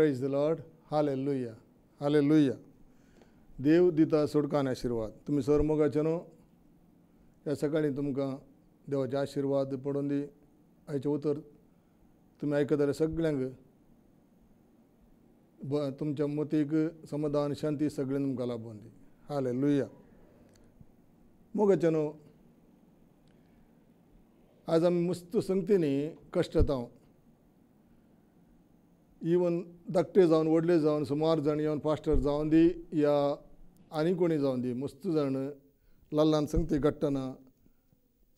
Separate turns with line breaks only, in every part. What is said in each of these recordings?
praise the Lord हाले लुया हाले लुया देव दिता सोडकान आशिर्वाद तुमी सरमोगाचे न्हू ह्या सकाळी तुमकां देवाचे आशिर्वाद पडून दी आयचे उतर तुम्ही ऐकत जाल्यार सगळ्यांक तुमच्या मतीक समाधान शांती सगळ्यांनी तुमकां लाभून दी हाले लुया मोगाचे न्हू आज आमी मस्त संगतीनी कश्ट जाता इवन धाकटे जावन व्हडले जावन सुमार जाण येवन पास्टर जावन दी या आनी कोणी जावन दी मस्त जाण लाल्लान ते घडटना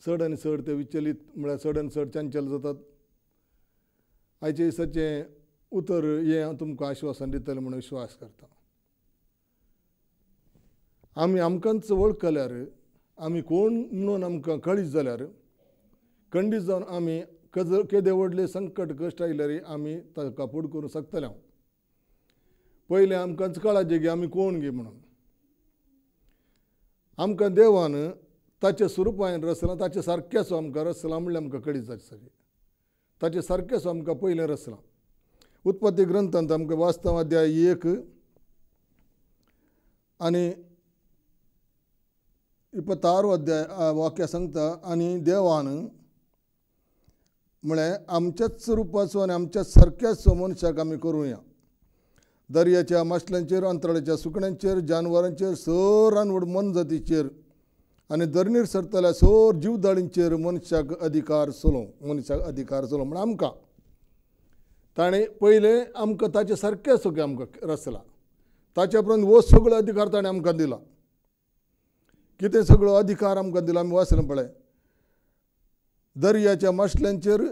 चड आनी चड ते विचलीत म्हळ्यार चड आनी चड चंचल जातात आयचे दिसाचे उतर हे हांव तुमकां आश्वासन दितलें म्हणून विश्वास करता आमी आमकांच चवळ केल्यार आमी कोण म्हणून आमकां कळीत जाल्यार खंडीत जावन आमी कज केदे व्हडले संकट कश्ट आयले रे आम्ही ताका फुड करूं शकतले हांव पयलें आमकांच कळाचें गे आमी कोण गे म्हणून आमकां देवान ताच्या स्वरुपान रचलां ताचे सो आमकां रचलां म्हणल्यार आमकां कडी जाता सगळें ताचे सो आमकां पयलें रचलां उत्पत्ती ग्रंथांत आमकां वास्तव अध्याय एक आनी आरो अध्याय वाक्य सांगता आनी देवान म्हळ्यार आमच्याच स्वरूपाचं आणि आमच्याच सारख्याच समनशाक आमी करूया दर्याच्या माशल्यांचेर अंतराळ्याच्या सुकण्यांचेर जानवरांचेर सर मन जातीचेर आणि दर्नीर सरतल्या सर जीवदाळींचेर मनशाक अधिकार सोलो मनशाक अधिकार चलो म्हणजे आमकां ताणे पहिले आमकां ताचे सारखे सोके आमकां रचला ताचे उपरांत हो सगळो अधिकार ताणें आमकां दिला कितें सगळो अधिकार आमकां दिला आमी वाचलें पळय दर्याच्या माशल्यांचेर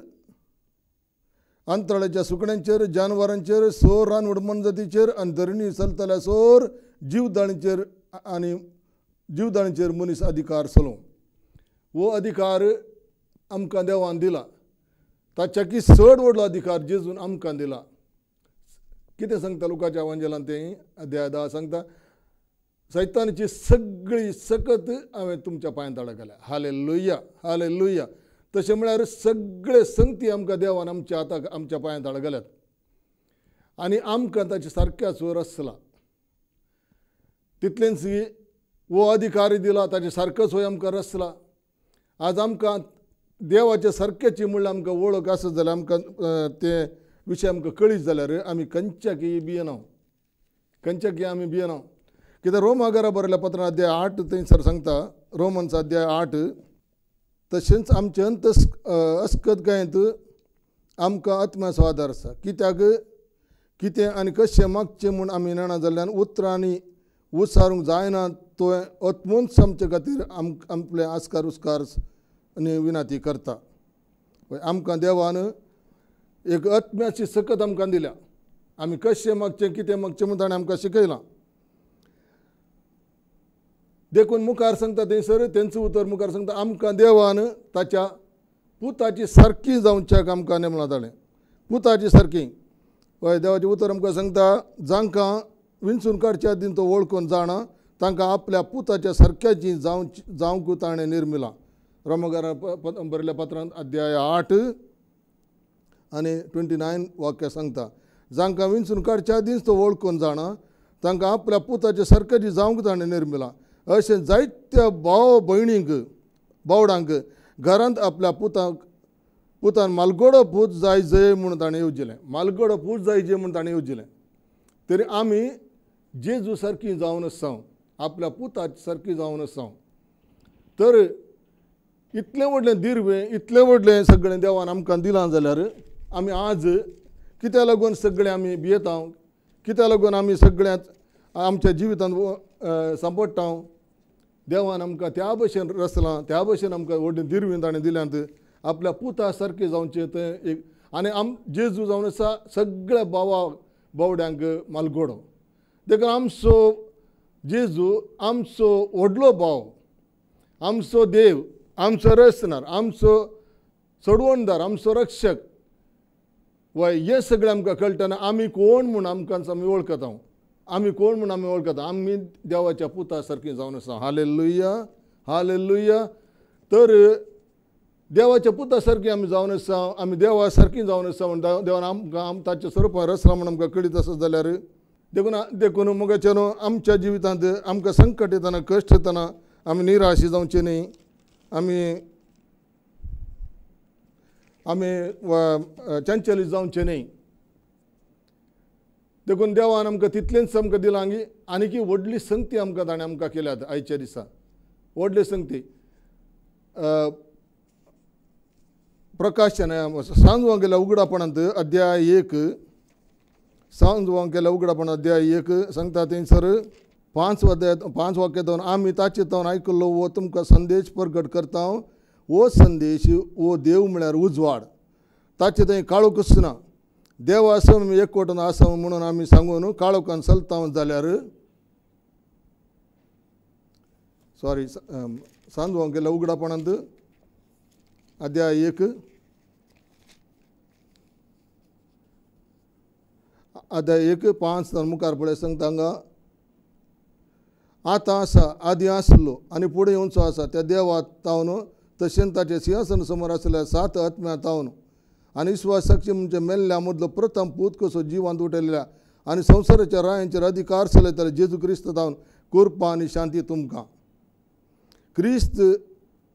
आंतराळ्याच्या सुकण्यांचेर जानवरांचेर सोर रान उडमन आनी धरणी चलतल्या सोर जीवदाणीचेर आनी जीवदाणीचेर मनीस अधिकार सलो वो अधिकार आमकां देवान दिला की चड व्हडलो अधिकार जेजून आमकां दिला कितें सांगता लोकांच्या वांजेलान तें अध्याय सांगता सैतानाची सगळी सकत हांवें तुमच्या पांयांत धाडा केल्या हाले लुया हाले लुया तशें म्हळ्यार सगळे संगती आमकां देवान आमच्या आतां आमच्या पांयांत आडगल्यात आनी आमकां ताची सारक्याच वरस जाला तितलेंच वो अधिकारी दिला ताचे सारकोच सोय आमकां रसला आज आमकां देवाचे सारख्याची म्हणल्यार आमकां वळख आसत जाल्यार आमकां ते विशय आमकां कळीत जाल्यार आमी खंयच्याक ही बियेना खंयच्याक ही आमी बियेना कित्याक रोम बरयल्या पत्रां अध्याय आठ सर सांगता रोमन्स अध्याय आठ तशेंच आमचे अंत अस्कत गायंत आमकां आत्म्या आदार आसा कित्याक कितें आनी कशें मागचें म्हूण आमी जाणा जाल्ल्यान उतरांनी उसारूंक जायना तो अत्मोन्स आमचे खातीर आम आपले आस्कार उस्कार आनी विनाती करता आमकां देवान एक आत्म्याची सकत आमकां दिल्या आमी कशें मागचें कितें मागचें म्हूण ताणें आमकां शिकयलां देखून मुखार सांगता थंयसर तेंचो उतर मुखार सांगता आमकां देवान ताच्या पुताची सारकी जावच्याक आमकां नेमलां ताणें पुताची सारकी हय देवाचें उतर आमकां सांगता जांकां विंचून काडच्या दिन तो वळखून जाणा तांकां आपल्या पुताच्या सारक्याची जावं जावंक ताणें निर्मिलां रमगारा बरयल्या पात्रांत अध्याय आठ आनी ट्वेंटी नायन वाक्य सांगता जांकां विंचून काडच्या दीस तो वळखून जाणा तांकां आपल्या पुताच्या सारक्याची जावंक ताणें निर्मिलां असे जायत्या भाव भयणींक बावडांक घरांत आपल्या पुतांक पुतान मालगोडो पूत जाय जय म्हूण ताणें येवजिलें मालगोडो पूत जाय जय म्हूण ताणें येवजिलें तरी आमी जेजू सारकीं जावन आसा आपल्या पुता सारकी जावन आसा तर इतलें व्हडलें दिर्वें इतलें व्हडलें सगळें देवान आमकां दिलां जाल्यार आमी आज कित्या लागून सगळें आमी भियेता कित्या लागून आमी सगळ्यांत आमच्या जिवितांत सांपडटा देवान आमकां त्या भशेन रचलां त्या भशेन आमकां व्हडलें दिर्वीन ताणें दिल्यांत आपल्या पुता सारकें जावचें तें एक आनी आम जेजू जावन आसा सगळ्या बावा बावड्यांक मालगोडो देखून आमचो जेजू आमचो व्हडलो भाव आमचो देव आमचो रचनार आमचो चडवणदार आमचो रक्षक वय हें सगळें आमकां कळटना आमी कोण म्हूण आमकां आमी वळखता आम्ही कोण म्हणून आम्ही आम्ही देवाच्या पुता सारखी जावन आसा हाले लुया हाले लुया तर देवाच्या पुता सारखी जाऊन असा आम्ही आमी देवा सारखी जावन आसा म्हण देवान आमकां आम ताच्या स्वरुपान रसला म्हण आमकां कळीत आसा जाल्यार देखून देखून मुगाच्या आमच्या जिवितांत आमकां संकट येताना कश्ट येताना आमी निराशी जावचे न्ही आमी आमी चंचलीत जावचे न्ही देखून देवान आमकां तितलेंच आमकां दिलां आनी आनीकी व्हडली संगती आमकां ताणें आमकां केल्यात आयच्या दिसा व्हडली संगती प्रकाश सांजवां केल्या उगडापणांत अध्याय एक सांजवां केल्या उगडापणांत अध्याय एक सांगता सर पांच वाद्या पांच वाक्य दोन आमी ताचे जावन आयकल्लो वो तुमकां संदेश प्रगट करता वो संदेश वो देव म्हळ्यार उजवाड ताचे थंय काळो ना ದೇವಾಶ್ರಮ ಏಕೋಟನ ಆಶ್ರಮನು ನಾಮಿ ಸಂಘನು ಕಾಳು ಕನ್ಸಲ್ ತಾವು ಜಾಲ್ಯಾರು ಸಾರಿ ಸಂದ್ ಒಂಕೆಲ್ಲ ಉಗಡಪಣಂದು ಅಧ್ಯಾಯ ಏಕ್ ಅಧ್ಯಾಯ ಏಕ್ ಪಾಂಚ್ ತನ್ನ ಮುಖಾರ್ ಪಡೆ ಸಂಗತ ಹಂಗ ಆತ ಆಸ ಆದಿ ಆಸಲು आणि पुढे येऊन सो आसा त्या देवा तावन तशें ताचे सिंहासन समोर आसल्या सात आत्म्या तावन आनी साक्षी म्हणजे मेल्ल्या मदलो प्रथम पूत कसं जिवांत उठयल्या आनी संवसाराच्या रायांचेर अधिकार तर जेजू क्रिस्त जावन कृपा आणि शांती तुमकां क्रिस्त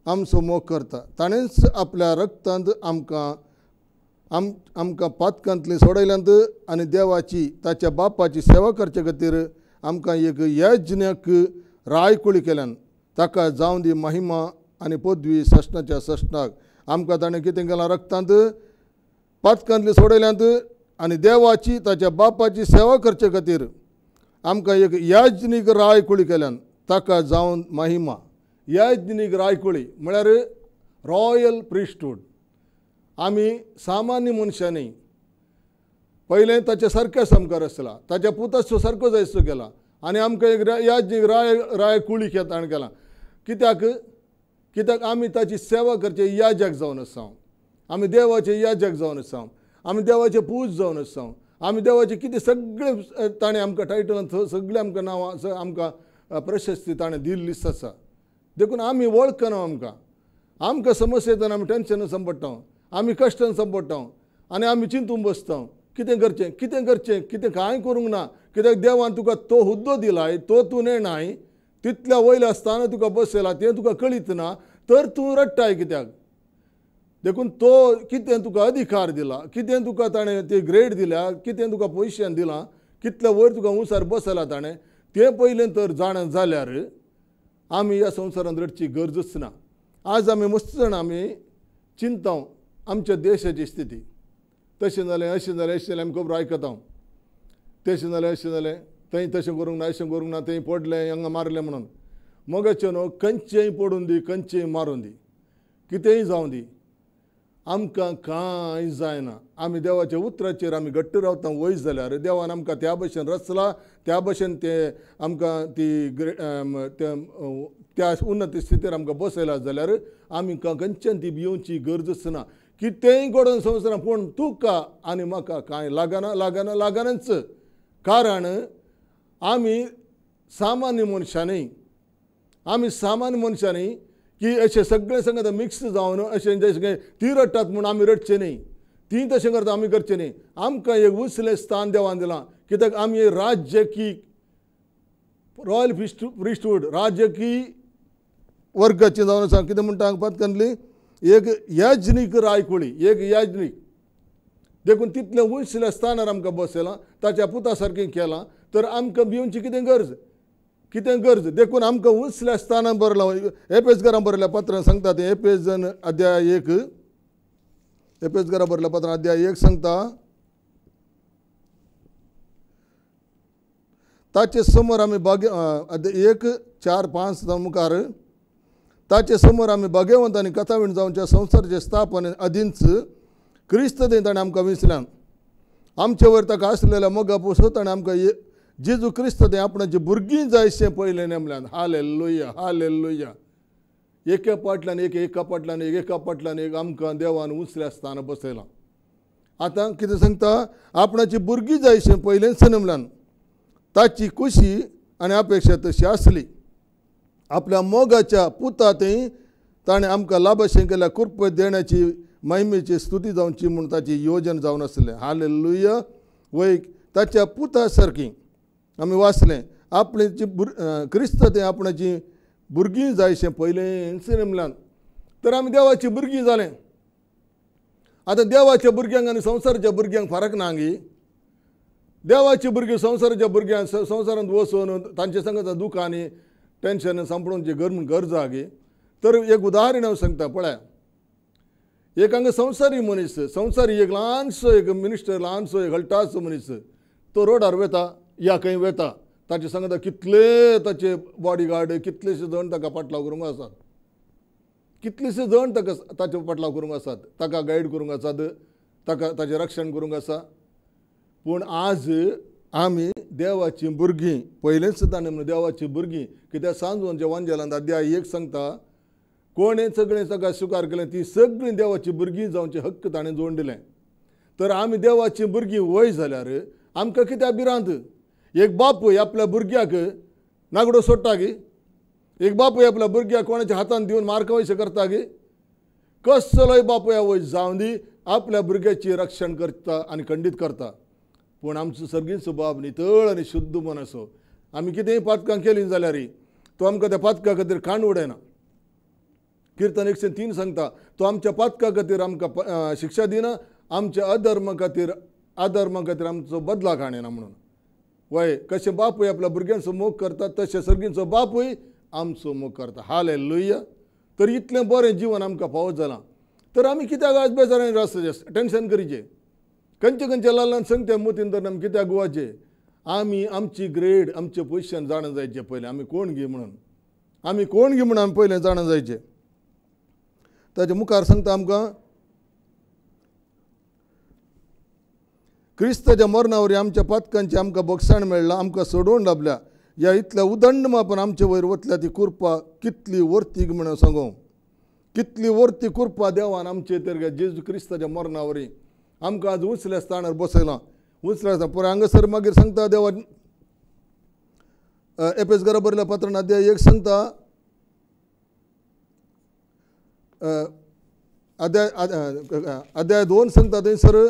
आमचो मोग करता ताणेंच आपल्या रक्तांत आमकां आम आमकां पातकांतले सोडयल्यांत आनी देवाची ताच्या बापाची सेवा करचे खातीर आमकां एक यज्ञक रायकुळी केल्यान ताका जावं दी महिमा आनी पदवी सशणाच्या सशणाक आमकां ताणें कितें केलां रक्तांत पांच सोडयल्यांत आनी देवाची ताच्या बापाची सेवा करचे खातीर आमकां एक याज्ञीक रायकुळी केल्यान ताका जावन माहिमा याज्ञीक रायकुळी म्हळ्यार रॉयल प्रिस्टूड आमी सामान्य मनशांनी पयलें ताच्या सारकें समकार आसला ताच्या पुताचो सारको जायसो केला आनी आमकां एक याज्ञीक राय राय कुळी ताणें केलां कित्याक कित्याक आमी ताची सेवा करचे याजाक जावन आसा हांव आम्ही देवाचे याजक जाऊन जावन आसा आमी देवाचे पूज जावन आसा आम्ही देवाचे किती सगळे ताणें आमकां टायटल सगळें आमकां नांवां आमकां प्रशस्ती ताणें दिल्लीच आसा देखून आमी वळखना आमकां आमकां समस्या येतना आमी टेंशन संपडटा आमी कश्टान संपडटा आनी आमी चिंतूंक बसता कितें करचें कितें करचें कितें कांय करूंक ना कित्याक देवान तुका तो हुद्दो दिलाय तो तूं नेणाय तितल्या वयल्या आसतना तुका बसयला तें तुका कळीत ना तर तूं रडटाय कित्याक देखून तो कितें तुका अधिकार दिला कितें तुका ताणें ती ग्रेड दिल्या कितें तुका पोझिशन दिलां कितले वयर तुका उंचार बसला ताणें तें पयलें तर जाण जाल्यार आमी ह्या संवसारांत रडची गरजच ना आज आमी मस्त जाण आमी चिंताव आमच्या देशाची स्थिती तशें जालें अशें जालें अशें जालें आमी खबर आयकता तशें जालें अशें जालें थंय तशें करूंक ना अशें करूंक ना थंय पडलें हांगा मारलें म्हणून मगाचे न्हू खंयचेय पडून दी खंयचेय मारून दी कितेंय जावं दी आमकां कांय जायना आमी देवाच्या उतराचेर आमी घट्ट रावता वयस जाल्यार देवान आमकां त्या भशेन रचला त्या भशेन ते आमकां ती ग्रे त्या उन्नत स्थितीर आमकां बसयला जाल्यार आमी खंयच्यान ती येवची गरजच ना कितेंय घडोवन समजना पूण तुका आनी म्हाका कांय लागना लागना लागनाच कारण आमी सामान्य मनशांनी आमी सामान्य मनशांनी की असे सगळे सगळें मिक्स जावन अशें जें ती रडटात म्हणून आम्ही रडचे नाही ती तशें करता आम्ही करचें नाही आमकां एक उसलें स्थान देवान दिलां कित्याक आमी राज्य की रॉयल फिस्ट प्रिस्टवूड राज्य की वर्गाचें जावन आसा कितें म्हणटा हांगपात एक याज्ञिक रायकुळी एक याज्ञिक देखून तितले उसल्या स्थानार आमकां बसयलां ताच्या पुता सारकें केलां तर आमकां भिवची कितें गरज कितें गरज देखून आमकां उंचल्या स्थानान बरलां घरा बरयल्या पत्रां सांगता तें एपेजन अध्याय एक घरा बरयल्या पत्रां अध्याय एक सांगता ताचे समोर आमी बागे एक चार पांच मुखार ताचे समोर आमी भाग्यवंत आनी कथावीण जावनच्या संवसाराचे स्थापन अधीनच क्रिस्त दें ताणें आमकां विसल्यान आमचे वयर ताका आसलेल्या मोगा पुसो ताणें आमकां जेजू क्रिस्त दे आपणाचे भुरगीं जायशें पयलें नेमल्यान हाल एल्लुया हाल एके पाटल्यान एक एका पाटल्यान एक एका पाटल्यान एक आमकां देवान उंचल्या स्थाना बसयलां आतां कितें सांगता आपणाची भुरगीं जायशें पयलेंच नेमल्यान ताची खुशी आनी अपेक्षा तशी आसली आपल्या मोगाच्या पुता थंय ताणें आमकां लाभाशें केल्या कृप देण्याची महिमेची स्तुती जावची म्हूण ताची योजन जावन आसलें हाल लुया ताच्या पुता सारकी आमी वाचले आपले जी भुर क्रिस्त ते आपणाची भुरगीं जायशें पयलें सिनेमलान तर आमी देवाचीं भुरगीं जालें आतां देवाच्या भुरग्यांक आनी संवसाराच्या भुरग्यांक फरक ना गी देवाची भुरगीं संवसाराच्या भुरग्यांक संवसारांत वसून तांचे संगत दुख आनी टेन्शन जे गरम गरज आहा गी तर एक उदाहरण हांव सांगता पळया एक हांगा संवसारी मनीस संवसारी एक ल्हानसो एक मिनिस्टर ल्हानसो एक हळटासो मनीस तो रोडार वता या खंय वेता ताचे सांगता कितले ताचे बॉडीगार्ड कितलेशे जण ताका पाटलाव करूंक आसात कितलेशे जण ताका ताचे पाटलाव करूंक आसात ताका गायड करूंक आसात ताका ताचें रक्षण करूंक आसा पूण आज आमी देवाचीं भुरगीं पयलेंच ताणें म्हणून देवाचीं भुरगीं कित्याक सांजून जेवण वंजेलांत दे एक सांगता कोणें सगळें ताका स्विकार केलें ती सगळीं देवाचीं भुरगीं जावचें हक्क ताणें जोडलें तर आमी देवाचीं भुरगीं वय जाल्यार आमकां कित्याक भिरांत एक बापूय आपल्या भुरग्याक नागडो सोडटा गे एक बापूय आपल्या भुरग्याक कोणाच्या हातान दिवन मारकवयशें करता गे कसलोय बापूय आवय जावन दी आपल्या भुरग्याची रक्षण करता आनी खंडीत करता पूण आमचो सर्गीन बाब नितळ आनी शुद्ध मन असो आमी कितेंय पातकां केलीं जाल्यार तो आमकां त्या पातका खातीर खाण उडयना किर्तन एकशे तीन सांगता तो आमच्या पातका खातीर आमकां शिक्षा दिना आमच्या अधर्म खातीर अधर्म खातीर आमचो बदलाक म्हणून वय कशें बापूय आपल्या भुरग्यांचो मोग करता तशें बाप बापूय आमचो मोग करता हाल लुया तर इतलें बरें जीवन आमकां फावत जालां तर आमी कित्याक आज बेजारांनी रस्त्याचें टेन्शन करीचें खंयचे खंयचे लाल्लान सांगता मोतीन तर आमी कित्याक गोवाचे आमी आमची ग्रेड आमचे पोझिशन जाणां जायचे पयलें आमी कोण घे म्हणून आमी कोण घे म्हणून आमी पयलें जाणा जायचे ताचे मुखार सांगता आमकां क्रिस्ताच्या मरणावरी वरी आमच्या पातकांची आमकां बक्षाण मेळ्ळां आमकां सोडोवन लाबल्या ह्या इतल्या उदंड मापन आमचे वयर वतल्या ती कुर्पा कितली वर्ती म्हणून सांगू कितली वर्ती कुरपा देवान आमचे तर जेजू क्रिस्ताच्या मरणावरी वरी आमकां आज उंचल्या स्थानार बसयलां उचल्या स्थान पुराय हांगासर मागीर सांगता देवा एपेस घरा बरल्या पात्रान अध्याय एक सांगता अध्याय अध्याय दोन सांगता थंयसर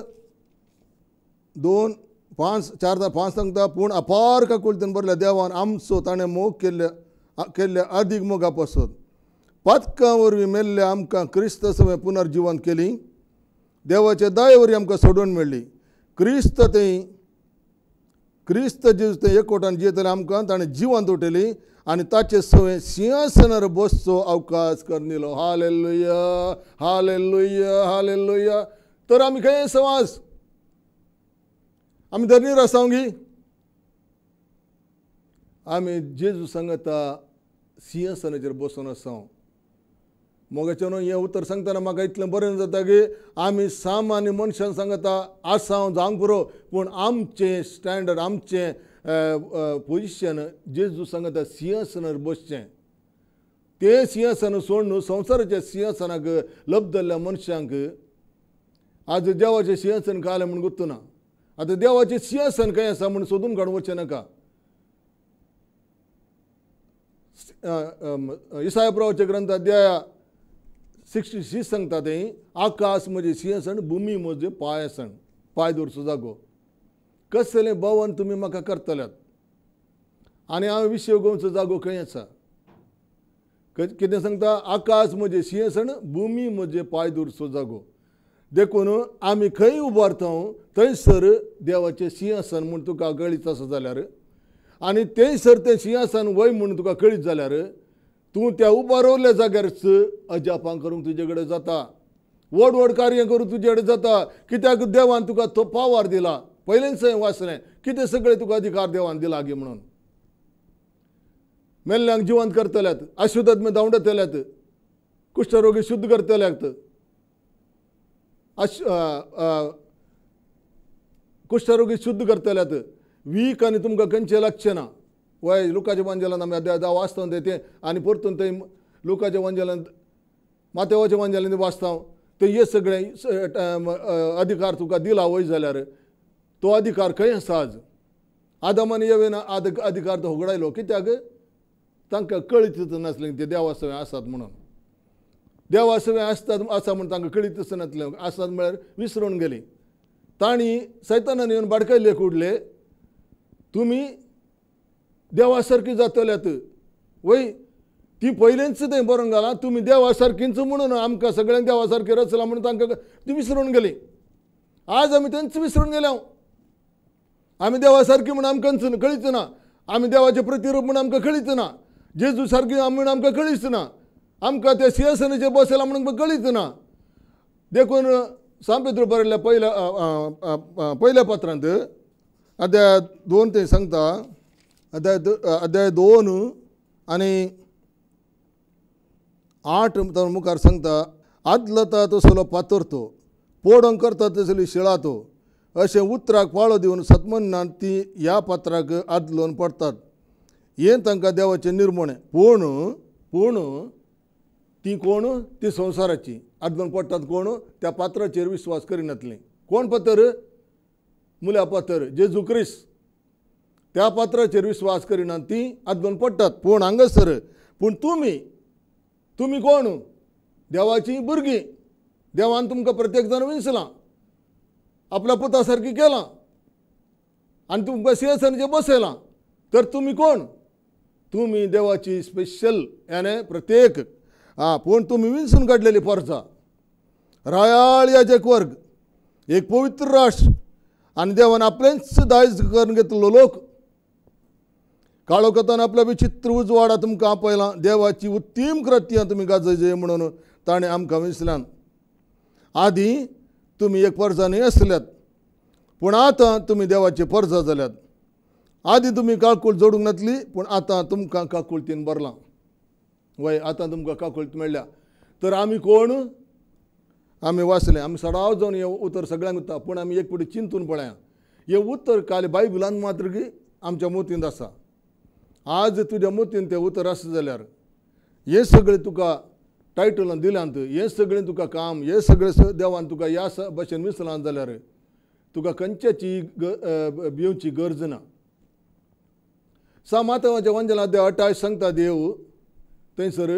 दोन पांच चारदा पांच सांगता पूण अपार काकूळ बरल्या देवान आमचो ताणें मोग केल्ले केल्ल्या अदीक मोगा पासून पातकां वरवीं मेल्ले आमकां क्रिस्त सवय पुनर्जिवन केली देवाचे दाय वरवीं आमकां सोडून मेळ्ळी क्रिस्त ते क्रिस्त जीव ते एकवटान जियेतले आमकां ताणें जिवंत उठयली आनी ताचे सवय सिंहासनार बसचो अवकाश करनिलो हालेलुया हालेलुया हालेलुया तर आमी खंय सवास आमी दर्नी रसांगी आम्ही जेजू सांगता सिंहसनाचेर बसून आसा मोगाचे न्हू हें उत्तर सांगतना म्हाका इतलें बरें जाता की आमी सामान्य मनशान सांगता आसा जावंक पुरो पूण आमचें स्टँडर्ड आमचें पोजिशन जेजू सांगता सिंहसनार बसचें तें सिंहसन सोडून संवसाराच्या सिंहसनाक लब्ध जाल्ल्या मनशांक आज देवाचें सिंहसन काले म्हूण ना आता देवाचे सिंहासन खंय आसा म्हूण सोदून काडून नका नाका ग्रंथ अध्याय सिक्स्टी सिक्स सांगता ते आकाश म्हणजे सिंहासन भूमी म्हणजे पायसण पांय दवरचो जागो कसलें भवन तुम्ही म्हाका करतल्यात आणि हांव विशय गोंयचो जागो खंय आसा कितें सांगता आकाश म्हजे सिंहसण भुमी म्हजे पायदूर दवरचो जागो देखून आमी खंय उबारता सर देवाचें सिंहासन म्हूण तुका कळीत आसा जाल्यार आनी सर तें सिंहासन वय म्हूण तुका कळीत जाल्यार तूं त्या उबारवल्या जाग्यारच अजापां करूंक तुजे कडेन जाता व्हड व्हड कार्य करूंक तुजे कडेन जाता कित्याक देवान तुका तो पावार दिला पयलेंच हांवें वाचलें कितें सगळें तुका अधिकार देवान दिला गे म्हणून मेल्ल्यांक जिवंत करतल्यात अशुद्धात्मे धांवडतल्यात कुश्ठरोगी शुद्ध करतल्यात अश कुष्ठरोगी शुद्ध करतल्यात वीक आणि तुमकां खंयचें लक्ष ना वय लोकांच्या वंजलान आमी आतां वाचता ते आनी परतून थंय लोकांच्या वंजलान माथेवाच्या वंजलान वाचता थंय हे सगळे अधिकार तुका दिला वय जाल्यार तो अधिकार खंय आसा आज आदामान येवेन आद अधिकार तो होगडायलो कित्याक तांकां कळीत नासलें ते देवासवें आसात म्हणून देवा सगळे आसतात आसा म्हणून तांकां कळीत आसनांतले आसात म्हळ्यार विसरून गेली तांणी सैतानान येवन बाडकयले कुडले तुमी देवा सारकी जातल्यात वय ती पयलेंच तें बरोवन घालां तुमी देवा सारकींच म्हणून आमकां सगळ्यांक देवा सारकी रचला म्हणून तांकां ती विसरून गेली आज आमी तेंच विसरून हांव आमी देवा सारकी म्हूण आमकां कळीच ना आमी देवाचें प्रतिरूप म्हणून आमकां कळीच ना जेजू सारकी म्हूण आमकां कळीच ना आमकां ते सिंहसेनेचेर बसयला म्हणून गळीत ना देखून सांपेत्र बरयल्ल्या पयल्या पयल्या पात्रांत अध्याय दोन ते सांगता अध्याय अध्याय दोन आनी आठ मुखार सांगता आदलता तसलो पातर तो पोडोंक करता तसली शिळा तो अशें उतराक पाळो दिवन सत्मन्नान ती ह्या पात्राक आदलोन पडटात हें तांकां देवाचें निर्मण पूण पूण ती कोण ती संसाराची आदमन पडतात कोण त्या पात्राचेर विश्वास करिनातले कोण पातर मुल्या पात्र जे जुक्रीस त्या पात्राचेर विश्वास करिना ती आदमन पडटात पूण हांगासर पूण तुमी तुमी कोण देवाची भुरगीं देवान तुमकां प्रत्येक जाण विंचलां आपल्या पुता सारकी केलां आनी तुमकां जे बसयलां तर तुमी कोण तुमी देवाची स्पेशल याने प्रत्येक हां पूण तुमी विंचून काडलेली पोरसां रायाळ या एक वर्ग एक पवित्र राष्ट्र आणि देवान आपलेच दायज करून घेतलो लोक काळोखतान आपल्या विचित्र उजवाडा तुमकां आपयलां देवाची उत्तीम तुम्ही तुमी जय म्हणून ताणें आमकां विसल्यान आदीं तुमी एक पर्जांनी आसल्यात पूण आतां तुमी देवाचे पर्जा जाल्यात आदीं तुमी काळकूळ जोडूंक नातली पूण आतां तुमकां काळकूळ तीन वय आतां तुमकां काकूळत मेळ्ळ्या तर आमी कोण आमी वाचले आमी सडाव जावन हें उतर सगळ्यांक उरता पूण आमी एक फुडें चिंतून पळया हें उतर काल बायबलान मात्र की आमच्या मोतींत आसा आज तुज्या मोतीन तें उतर आसा जाल्यार हें सगळें तुका टायटलान दिलांत हें सगळें तुका काम हें सगळें देवान तुका ह्या भाशेन विसरलां जाल्यार तुका खंयच्याची भिवची गरज ना सामातांवाच्या वंजनात देव अटाय सांगता देव थंयसर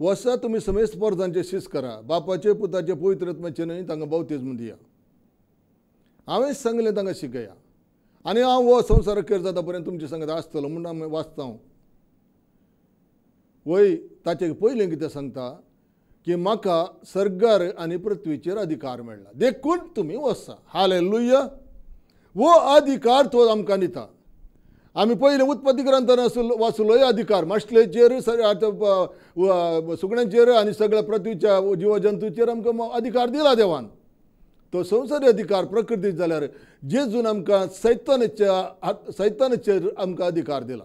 वसा तुमी समेस्त स्पर्धांचे शिस्त करा बापाचे पुताचे पवित्र रत्माचे न्हय तांकां म्हण दिया हांवें सांगलें तांकां शिकया आनी हांव हो संवसार केर जाता पर्यंत तुमचे संगत आसतलो म्हूण हांव वाचता हांव वय ताचे पयलें कितें सांगता की म्हाका सर्गार आनी पृथ्वीचेर अधिकार मेळ्ळा देखून तुमी वसा हाले वो अधिकार तो आमकां दिता आमी पहिले उत्पत्ती ग्रंथान वाचलोय अधिकार आता सुगण्यांचेर आणि सगळ्या पृथ्वीच्या जीव जंतूचेर आमकां अधिकार दिला देवान तो संवसारी अधिकार प्रकृती जाल्यार जेजून आमकां सैतानाच्या सैतानाचेर आमकां अधिकार दिला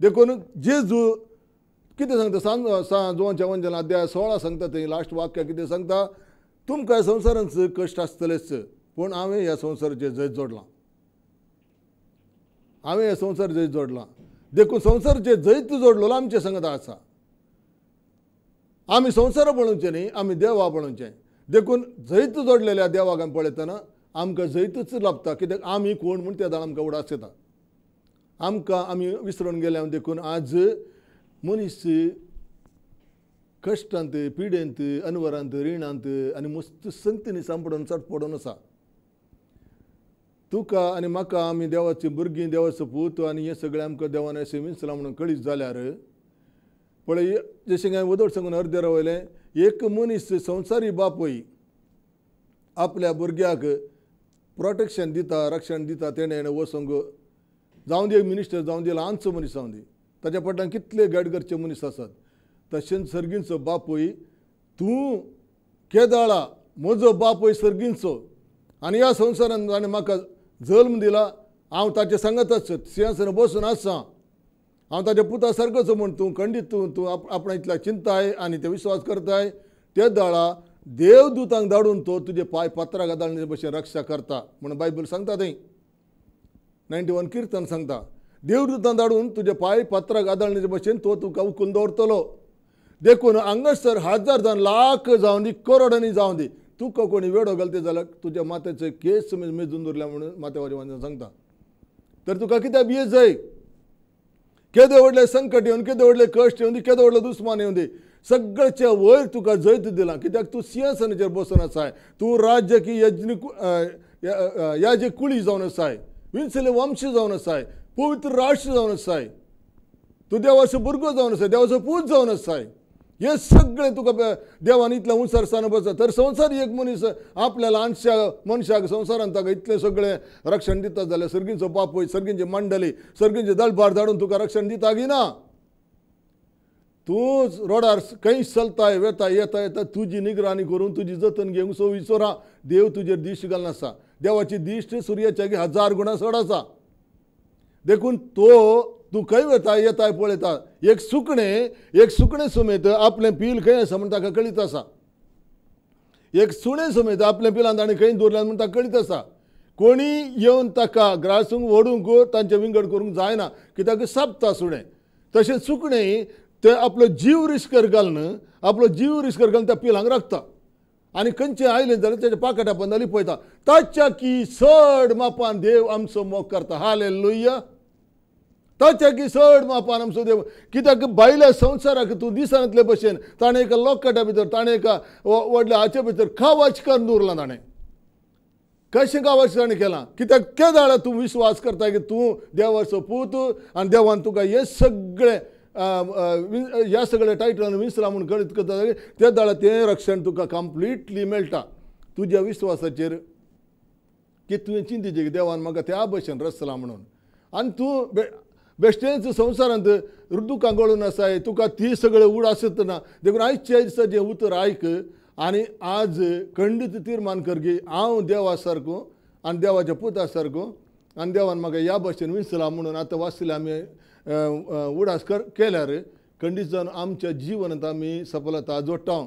देखून जेजू कितें सांगता सांग वंजन अध्याय सोळा सांगता थंय लास्ट वाक्य कितें सांगता तुमकां संवसारांच कश्ट आसतलेच पूण हांवें ह्या संवसाराचेर जैत जोडलां हांवें संसार जैत जोडला देखून संसारचे जे जैत जोडलेलो आमच्या संगत असा आम्ही संसार पळोवचे न्ही आम्ही देवा पळोवचे देखून जैत जोडलेल्या देवाक आमी पळयतना आमकां जैतच लाभता कित्याक आमी कोण म्हूण त्या जाण आमकां उडास येता आमकां आमी विसरून गेल्या देखून आज मनीस कश्टांत पिडेंत अनवरांत रिणांत आनी मस्त संगतीनी सांपडून पडून आसा तुका आनी म्हाका आमी देवाचीं भुरगीं देवाचो पूत आनी हें सगळें आमकां देवान अशें सला म्हणून कळीत जाल्यार पळय जशें हांवें वदोड सांगून अर्दे रावयलें एक मनीस संवसारी बापूय आपल्या भुरग्याक प्रोटेक्शन दिता रक्षण दिता तेणें वसोंग जावं दी मिनिस्टर जावं दी ल्हानचो मनीस जावं दी ताच्या फाटल्यान कितले गडगरचे मनीस आसात तशेंच सर्गींचो बापूय तूं केदाळा म्हजो बापूय सर्गींचो आनी ह्या संवसारान आनी म्हाका जल्म हांव ताचे सांगत आसत सिंहासन बसून आसा हांव ताच्या पुता सारकोच म्हण तूं खंडीत तूं तूं आप आपणा चिंताय आनी ते विश्वास करताय ते दळा देवदूतांक धाडून तो तुजे पाय पात्राक धाडून भशेन रक्षा करता म्हण बायबल सांगता थंय नायन्टी वन किर्तन सांगता देवदूतां धाडून तुजे पाय पात्राक आदाळणे भशेन तो तुका उखलून दवरतलो देखून हांगासर हजार जावन लाख जावं दी करोडांनी जावं दी का कोणी वेडो घालता झालं तुझ्या मात्याचे केस मेजून दवरल्या म्हणून मातेवाडी माणसां सांगता तर तुका कित्याक बिये जाय केदे व्हडले संकट येऊन केदे व्हडले कष्ट येऊन केदे दुस्मान येवन दे सगळ्याच्या वयर तुका जैत दिला कित्याक तू सिंहासनाचेर बसून आसाय तू राज्य की यज्ञ जे कुळी जावन आसाय विंचले वंश जावन आसाय पवित्र राष्ट्र जावन आसाय तू देवाचो भुरगो जावन आसाय देवाचो पूत जावन आसाय हे सगळे तुका देवान इतल्या उंचारसान बसा तर संसार एक मनीस आपल्याला अनशा मनशाक संवसारान ताका इतलें सगळें रक्षण दिता जाल्यार सर्गींचो बापूय सर्गींचे मांडली सर्गींचे दळभार धाडून तुका रक्षण दिता की ना तूंच रोडार खंय चलताय वेता येता येता तुजी निगराणी करून तुजी जतन घेवंक सो विचोरा देव तुजेर दिश्ट घालनासा देवाची दिश्ट सूर्याच्या हजार गुणा चड आसा देखून तो तू खंय वता येताय पळयता एक सुकणें एक सुकणें समेत आपलें पील खंय आसा म्हण ताका कळीत आसा एक सुणें समेत आपलें पिलान ताणें खंय दवरल्यान म्हण ताका कळीत आसा कोणी येवन ताका ग्रासूंक व्हडूंक तांचे विंगड करूंक जायना कित्याक सापता सुणें तसे सुकणें ते आपलो जीव रिस्कर घालून आपलो जीव रिस्कर घालून त्या पिलांक राखता आनी खंयचें आयलें जाल्यार तेच्या पाकटा पंदाली पळयता ताच्या की सड मापान देव आमचो मोग करता हाले लुय्या ತಾಚಾಕಿ ಸಡ್ ಮಾಪಾನಂ ಸುದೇವ ಕಿತಾಕ ಬಾಯ್ಲ ಸಂಸಾರಕ್ಕೆ ತೂ ದಿಸಾನಂತಲೆ ಭಶೇನ್ ತಾಣೇಕ ताणें एका एका ಒಡ್ಲೆ ಆಚೆ ಭಿತರ ಕಾವಾಚ करून दवरला ताणें कशें गांवाचें ताणें केलां कित्याक त्या जाणा तूं विश्वास करता की तूं देवाचो पूत आनी देवान तुका हे सगळें ह्या सगळ्या टायटलान विसरा म्हूण गणीत करता त्या जाणा तें रक्षण तुका कंप्लिटली मेळटा तुज्या विस्वासाचेर की तुवें चिंतीचें की देवान म्हाका त्या भशेन रचला म्हणून आनी तूं बेश्टेंच संवसारांत ऋतू कांगोळून आसाय तुका ती सगळे उड आसत ना देखून आयच्या जे उतर आयक आनी आज खंडीत तीर्मान करगी हांव देवा सारको आनी देवाच्या पुता सारको आनी देवान म्हाका ह्या भाशेन विसला म्हणून आतां वाचले आमी उडास कर केल्यार खंडीत जावन आमच्या जिवनांत आमी सफलता जोडटा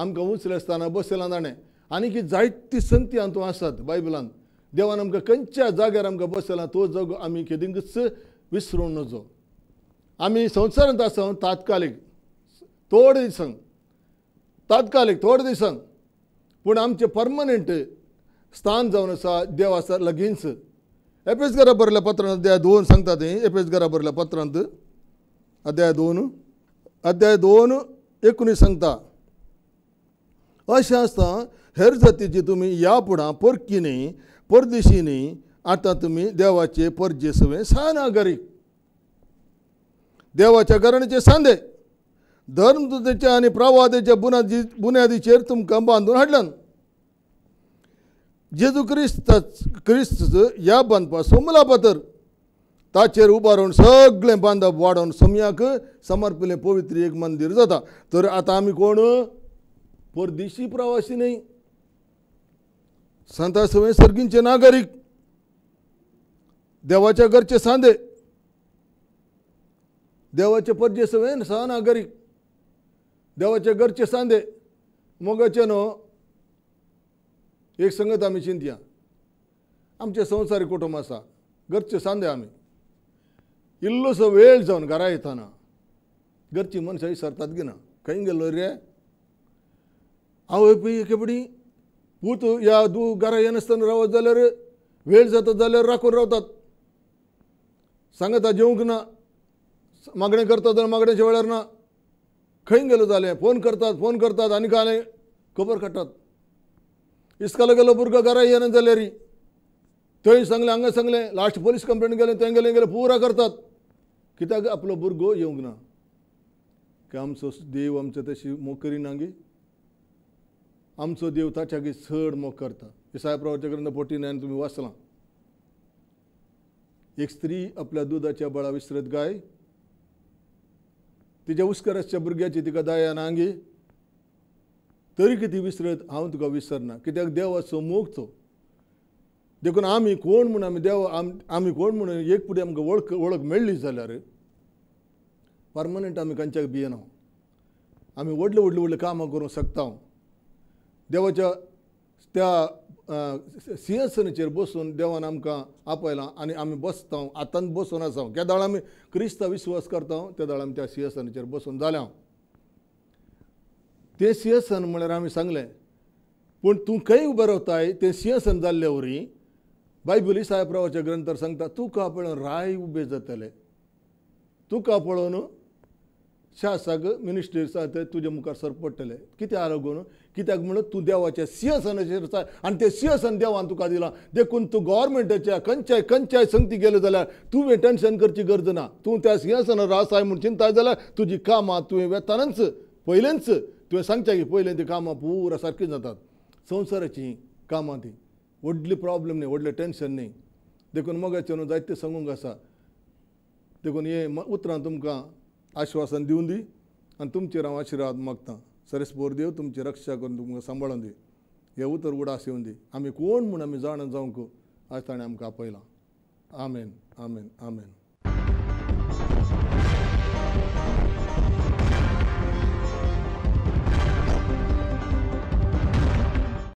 आमकां उचले आसतना बसयलां ताणें आनी की जायती संती हातूंत आसात बायबलांत देवान आमकां खंयच्या जाग्यार आमकां बसयलां तो जग आमी केदिंकच विसरून नजो आम्ही संसारात आसून तात्कालीक थोडे दिसंग तात्कालीक थोडे दिसंग पण आमचे परमनंट स्थान जावन आसा देव आसा एपेस घरा बरल्या पत्रांत अध्याय दोन सांगता थंय घरा बरल्या पत्रांत अध्याय दोन अध्याय दोन एकुणीस सांगता अशें आसता हेर जातीची तुमी या फुडां परकी न्ही परदेशी न्ही आता तुम्ही देवाचे परजे सवे नागरिक देवाच्या घराण्याचे सांदे धर्मदूतेचे आणि प्रवादेच्या बुनादी बुन्यादीचेर तुमकां बांदून हाडल्यान जेजू क्रिस्त क्रिस्त ह्या सोमला मुलापातर ताचेर उबारून सगळें बांदप वाडोवन सम्याक समर्पिल्लें पवित्र एक मंदीर जाता तर आतां आमी कोण परदेशी प्रवासी नाही संता सवय सर्गींचे नागरीक देवाच्या घरचे सांदे देवाचे परजे सवेन सहना घरी देवाचे घरचे सांदे मगाचे न्हू एक संगत आम्ही चिंतया आमचे संसारी कुटुंब असा घरचे सांदे आम्ही इल्लोसो वेळ जावन घरा येताना घरची विसरतात सरतात घेना खंय गेलो रे आवय पी पळय या दू घरा येनासतना रावत जाल्यार वेळ जाता जाल्यार राखून रावतात सांगता जेवंक ना मागणें करतात मागण्याच्या मागणेच्या वेळार ना खंय गेलो झाले फोन करतात फोन करतात आणि कांय खबर काडटात इस्काला गेलो भुरगो घरा येना जाल्यार थंय सांगले हांगा सांगलें लास्ट पोलीस कंप्लेंट गेले थंय गेले गेले पुरा करतात कित्याक आपलो भुरगो येवंक ना की आमचो देव आमचो तशी मोकरी गे आमचो देव ताच्यागी चड मोग करता साहेब प्रवाच्या ग्रंथ फोर्टी नायन तुमी वाचलां एक स्त्री आपल्या दुधाच्या बळा विसरत गाय तिच्या उस्कराच्या भुरग्याची तिका दाया नांगी तरी किती विसरत हांव तुका विसरना कित्याक देवाचो मोग तो देखून आमी कोण म्हणून आमी देव आमी कोण म्हणून एक फुडें आमकां वळख वळख मेळ्ळी जाल्यार पर्मनंट आमी खंयच्याक भियेना आमी व्हडले व्हडले व्हडले कामां करूंक शकता देवाच्या त्या सिंहसनाचेर बसून देवान आमकां आपयलां आनी आमी बसता आतां बसून आसा दाळ आमी विश्वास विश्वास करता दाळ आमी त्या सिंहसनाचेर बसून जाल्या तें सिंहसन म्हळ्यार आमी सांगलें पूण तूं खंय उबें रावताय तें सिंहासन जाल्ले वरी बायबली ग्रंथ ग्रंथार सांगता तुका पळोवन राय उबे जातले तुका पळोवन शासक मिनिस्टर आसा ते तुजे मुखार सर पडटले कित्याक लागून कित्याक म्हणून तूं देवाच्या सिंहसनाचेर आसा आनी ते सिंहसन देवान तुका दिलां देखून तूं गव्हर्मेंटाच्या खंयच्याय खंयच्याय संगती गेलो जाल्यार तुवें टेन्शन करची गरज ना तूं त्या सिंहसनार आसाय म्हूण चिंता जाल्यार तुजी कामां तुवें वेतानच पयलेंच तुवें सांगचें की पयलें ती कामां पुरा सारकी जातात संवसाराची कामां ती व्हडली प्रॉब्लेम न्ही व्हडलें टेन्शन न्ही देखून मगाचे न्हू जायते सांगूंक आसा देखून हे उतरां तुमकां आश्वासन दिवन दी आणि तुमचेर हांव आशीर्वाद मागतां सरेस बोर देव तुमची रक्षा करून तुमकां सांबाळून दी हे उतर उडास येवन दी आमी कोण म्हूण आमी जाणा जावंक आज ताणें आमकां आपयलां आमेन आमेन आमेन